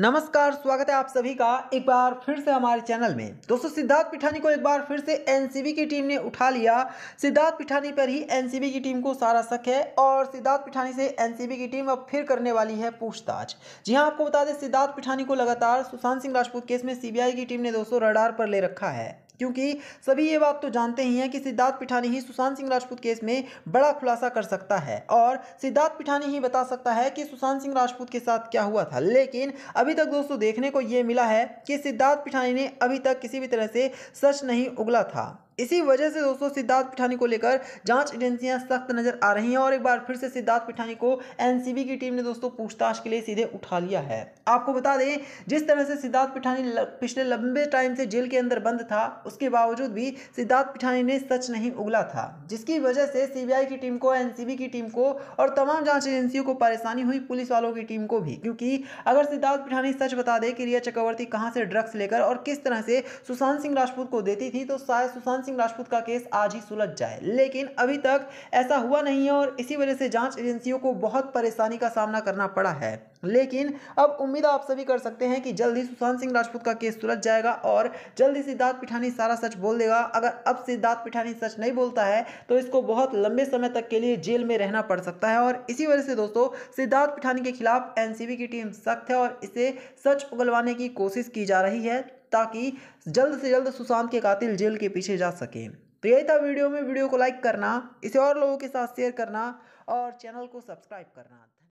नमस्कार स्वागत है आप सभी का एक बार फिर से हमारे चैनल में दोस्तों सिद्धार्थ पिठानी को एक बार फिर से एनसीबी की टीम ने उठा लिया सिद्धार्थ पिठानी पर ही एनसीबी की टीम को सारा शक है और सिद्धार्थ पिठानी से एनसीबी की टीम अब फिर करने वाली है पूछताछ जी हाँ आपको बता दें सिद्धार्थ पिठानी को लगातार सुशांत सिंह राजपूत केस में सीबीआई की टीम ने दोस्तों रडार पर ले रखा है क्योंकि सभी ये बात तो जानते ही हैं कि सिद्धार्थ पिठानी ही सुशांत सिंह राजपूत केस में बड़ा खुलासा कर सकता है और सिद्धार्थ पिठानी ही बता सकता है कि सुशांत सिंह राजपूत के साथ क्या हुआ था लेकिन अभी तक दोस्तों देखने को ये मिला है कि सिद्धार्थ पिठानी ने अभी तक किसी भी तरह से सच नहीं उगला था इसी वजह से दोस्तों सिद्धार्थ पिठानी को लेकर जांच एजेंसियां सख्त नजर आ रही हैं और एक बार फिर से सिद्धार्थ पिठानी को एनसीबी की टीम ने दोस्तों पूछताछ के लिए सीधे उठा लिया है आपको बता दें जिस तरह से सिद्धार्थ पिठानी पिछले लंबे टाइम से जेल के अंदर बंद था उसके बावजूद भी सिद्धार्थ पिठानी ने सच नहीं उगला था जिसकी वजह से सीबीआई की टीम को एनसीबी की टीम को और तमाम जाँच एजेंसियों को परेशानी हुई पुलिस वालों की टीम को भी क्योंकि अगर सिद्धार्थ पिठानी सच बता दे कि रिया चक्रवर्ती कहाँ से ड्रग्स लेकर और किस तरह से सुशांत सिंह राजपूत को देती थी तो शायद सुशांत सिंह राजपूत का केस आज ही सुलझ जाए लेकिन अभी तक ऐसा हुआ नहीं है और इसी वजह से जांच एजेंसियों को बहुत परेशानी का सामना करना पड़ा है लेकिन अब उम्मीद आप सभी कर सकते हैं कि जल्द ही सुशांत सिंह राजपूत का केस सुलझ जाएगा और जल्द ही सिद्धार्थ पिठानी सारा सच बोल देगा अगर अब सिद्धार्थ पिठानी सच नहीं बोलता है तो इसको बहुत लंबे समय तक के लिए जेल में रहना पड़ सकता है और इसी वजह से दोस्तों सिद्धार्थ पिठानी के खिलाफ एनसीबी की टीम सख्त है और इसे सच उगलवाने की कोशिश की जा रही है ताकि जल्द से जल्द सुशांत के कातिल जेल के पीछे जा सके तो यही था वीडियो में वीडियो को लाइक करना इसे और लोगों के साथ शेयर करना और चैनल को सब्सक्राइब करना